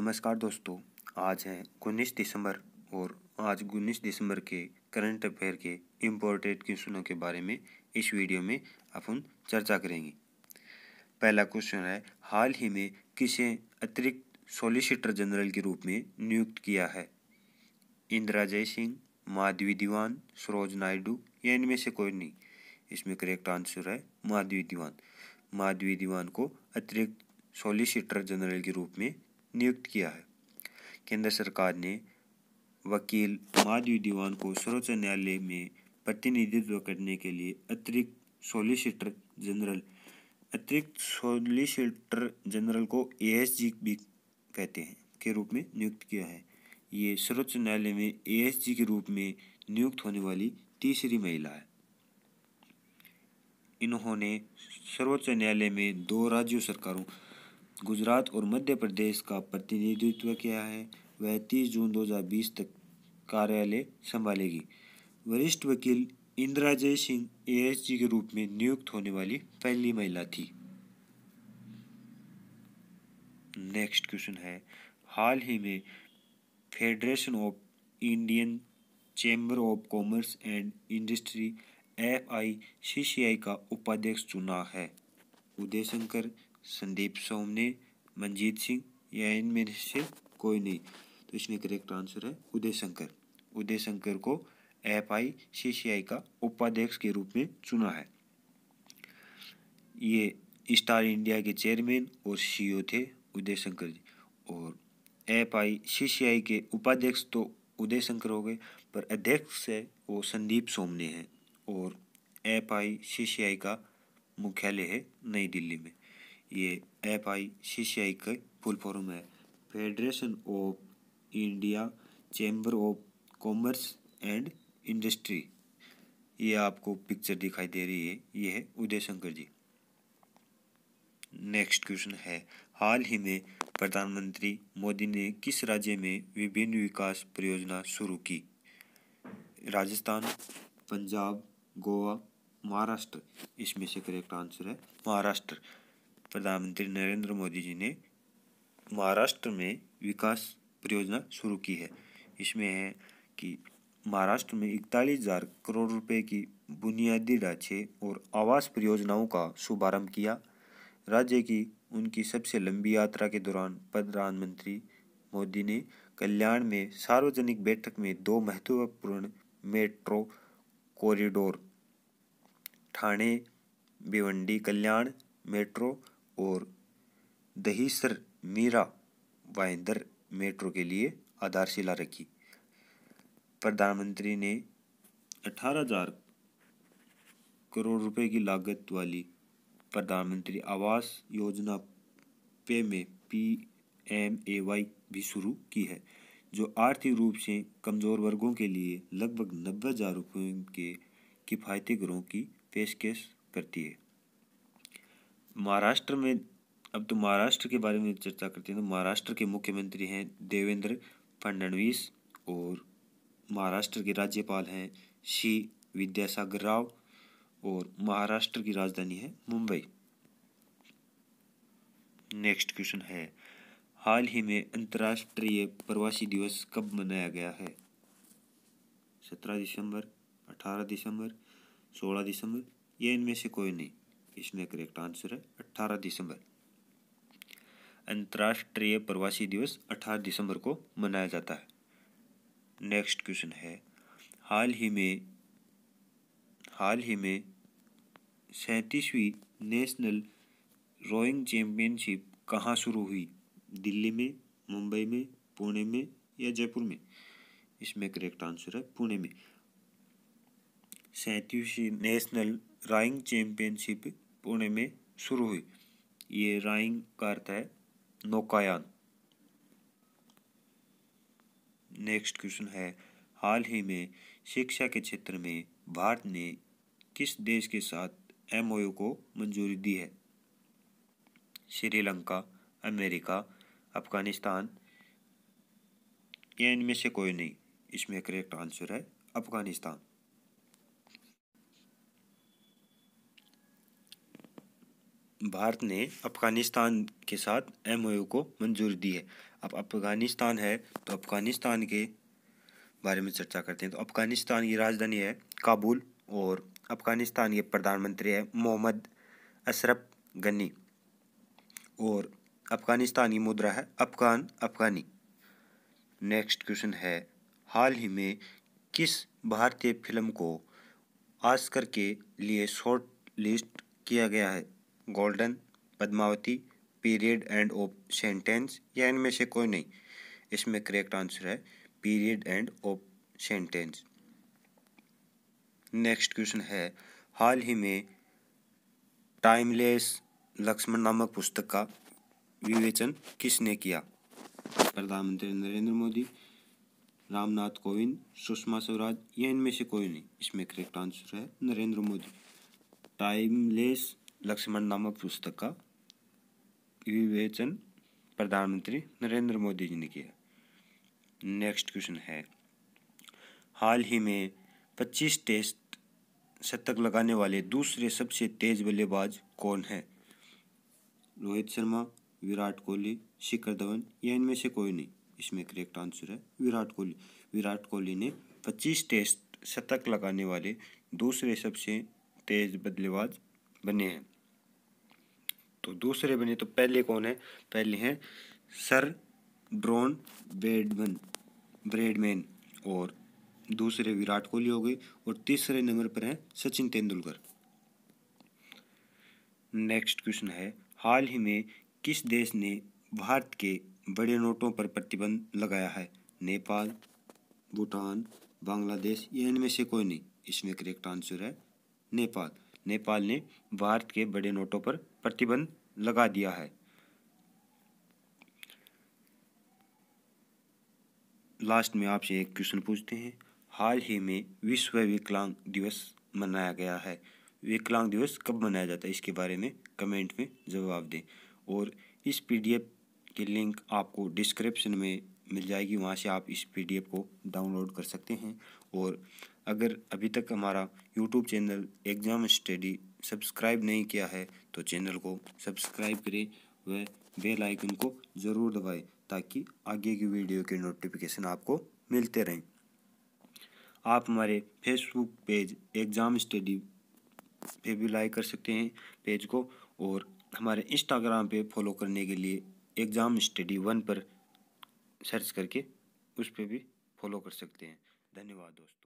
नमस्कार दोस्तों आज है उन्नीस दिसंबर और आज उन्नीस दिसंबर के करंट अफेयर के इम्पोर्टेंट क्वेश्चनों के बारे में इस वीडियो में अपन चर्चा करेंगे पहला क्वेश्चन है हाल ही में किसे अतिरिक्त सॉलिसिटर जनरल के रूप में नियुक्त किया है इंदिरा जय सिंह माधवी दीवान सरोज नायडू या इनमें से कोई नहीं इसमें करेक्ट आंसर है माधवी दीवान माधवी दीवान को अतिरिक्त सॉलिसिटर जनरल के रूप में नियुक्त किया है केंद्र सरकार ने वकील माधवी दीवान को सर्वोच्च न्यायालय में प्रतिनिधित्व करने के लिए अतिरिक्त सॉलिसिटर जनरल अतिरिक्त सॉलिसिटर जनरल को ए भी कहते हैं के रूप में नियुक्त किया है ये सर्वोच्च न्यायालय में ए के रूप में नियुक्त होने वाली तीसरी महिला है इन्होंने सर्वोच्च न्यायालय में दो राज्यों सरकारों गुजरात और मध्य प्रदेश का प्रतिनिधित्व किया है वह तीस जून 2020 तक कार्यालय संभालेगी वरिष्ठ वकील इंदिरा जय सिंह ए के रूप में नियुक्त होने वाली पहली महिला थी नेक्स्ट क्वेश्चन है हाल ही में Federation of Indian Chamber of Commerce and Industry F I C C I का उपाध्यक्ष चुना है उदयशंकर संदीप सोमने मंजीत सिंह या इनमें से कोई नहीं तो इसमें करेक्ट आंसर है उदय शंकर उदय शंकर को F I C C I का उपाध्यक्ष के रूप में चुना है ये स्टार इंडिया के चेयरमैन और ओ e थे उदय शंकर जी और एफ आई सी सी आई के उपाध्यक्ष तो उदय शंकर हो गए पर अध्यक्ष है वो संदीप सोमने हैं और F I C C I का मुख्यालय है नई दिल्ली में ये F I C C I का फुल फॉर्म है Federation of India Chamber of Commerce and Industry ये आपको पिक्चर दिखाई दे रही है ये है उदय शंकर जी नेक्स्ट क्वेश्चन है हाल ही में प्रधानमंत्री मोदी ने किस राज्य में विभिन्न विकास परियोजना शुरू की राजस्थान पंजाब गोवा महाराष्ट्र इसमें से करेक्ट आंसर है महाराष्ट्र प्रधानमंत्री नरेंद्र मोदी जी ने महाराष्ट्र में विकास परियोजना शुरू की है इसमें है कि महाराष्ट्र में इकतालीस हज़ार करोड़ रुपए की बुनियादी ढांचे और आवास परियोजनाओं का शुभारंभ किया राज्य की उनकी सबसे लंबी यात्रा के दौरान प्रधानमंत्री मोदी ने कल्याण में सार्वजनिक बैठक में दो महत्वपूर्ण metro corridor Thane Bhiwandi Kalyan metro और दहीसर मीरा वायदर मेट्रो के लिए आधारशिला रखी प्रधानमंत्री ने अठारह हजार करोड़ रुपए की लागत वाली प्रधानमंत्री आवास योजना पे में पी एम ए वाई भी शुरू की है जो आर्थिक रूप से कमज़ोर वर्गों के लिए लगभग नब्बे हज़ार रुपये के किफ़ायती घरों की पेशकश करती है महाराष्ट्र में अब तो महाराष्ट्र के बारे में चर्चा करते हैं तो महाराष्ट्र के मुख्यमंत्री हैं देवेंद्र फडणवीस और महाराष्ट्र के राज्यपाल हैं श्री विद्यासागर राव और महाराष्ट्र की राजधानी है मुंबई नेक्स्ट क्वेश्चन है हाल ही में अंतर्राष्ट्रीय प्रवासी दिवस कब मनाया गया है सत्रह दिसंबर अठारह दिसंबर सोलह दिसंबर या इनमें से कोई नहीं इसमें करेक्ट आंसर है अट्ठारह दिसंबर अंतर्राष्ट्रीय प्रवासी दिवस अठारह दिसंबर को मनाया जाता है नेक्स्ट क्वेश्चन है हाल ही में हाल ही में सैंतीसवीं नेशनल रोइंग चैम्पियनशिप कहाँ शुरू हुई दिल्ली में मुंबई में पुणे में या जयपुर में इसमें करेक्ट आंसर है पुणे में सैंतीसवीं नेशनल रोइंग चैम्पियनशिप पुणे में शुरू हुई ये राइंग का अर्थ है नौकायान नेक्स्ट क्वेश्चन है हाल ही में शिक्षा के क्षेत्र में भारत ने किस देश के साथ एम को मंजूरी दी है श्रीलंका अमेरिका अफगानिस्तान या इनमें से कोई नहीं इसमें करेक्ट आंसर है अफगानिस्तान भारत ने अफ़गानिस्तान के साथ एम को मंजूरी दी है अब अफ़गानिस्तान है तो अफ़गानिस्तान के बारे में चर्चा करते हैं तो अफ़गानिस्तान की राजधानी है काबुल और अफ़गानिस्तान के प्रधानमंत्री है मोहम्मद अशरफ गनी और अफ़गानिस्तान की मुद्रा है अफ़गान अफ़गानी नेक्स्ट क्वेश्चन है हाल ही में किस भारतीय फिल्म को आस्कर के लिए शॉर्ट लिस्ट किया गया है golden Padmavati period end of sentence या इनमें से कोई नहीं इसमें करेक्ट आंसर है period end of sentence next question है हाल ही में टाइमलेस लक्ष्मण नामक पुस्तक का विवेचन किसने किया प्रधानमंत्री नरेंद्र मोदी रामनाथ कोविंद सुषमा स्वराज या इनमें से कोई नहीं इसमें करेक्ट आंसर है नरेंद्र मोदी टाइमलेस लक्ष्मण नामक पुस्तक का विवेचन प्रधानमंत्री नरेंद्र मोदी जी ने किया नेक्स्ट क्वेश्चन है हाल ही में 25 टेस्ट शतक लगाने वाले दूसरे सबसे तेज बल्लेबाज कौन है रोहित शर्मा विराट कोहली शिखर धवन या इनमें से कोई नहीं इसमें करेक्ट आंसर है विराट कोहली विराट कोहली ने 25 टेस्ट शतक लगाने वाले दूसरे सबसे तेज बल्लेबाज बने हैं तो दूसरे बने तो पहले कौन है पहले हैं सर ब्रॉन ब्रेडमन ब्रेडमैन और दूसरे विराट कोहली हो गए और तीसरे नंबर पर हैं सचिन तेंदुलकर नेक्स्ट क्वेश्चन है हाल ही में किस देश ने भारत के बड़े नोटों पर प्रतिबंध लगाया है नेपाल भूटान बांग्लादेश या इनमें से कोई नहीं इसमें करेक्ट आंसर है नेपाल नेपाल ने भारत के बड़े नोटों पर प्रतिबंध लगा दिया है लास्ट में आपसे एक क्वेश्चन पूछते हैं हाल ही में विश्व विकलांग दिवस मनाया गया है विकलांग दिवस कब मनाया जाता है इसके बारे में कमेंट में जवाब दें और इस पीडीएफ की लिंक आपको डिस्क्रिप्शन में मिल जाएगी वहाँ से आप इस पीडीएफ को डाउनलोड कर सकते हैं और अगर अभी तक हमारा YouTube channel exam study subscribe नहीं किया है तो चैनल को सब्सक्राइब करें व बेल आइकन को ज़रूर दबाएं ताकि आगे की वीडियो के नोटिफिकेशन आपको मिलते रहें आप हमारे फेसबुक पेज एग्ज़ाम स्टडी पे भी लाइक कर सकते हैं पेज को और हमारे इंस्टाग्राम पे फॉलो करने के लिए एग्ज़ाम स्टडी वन पर सर्च करके उस पर भी फॉलो कर सकते हैं धन्यवाद दोस्तों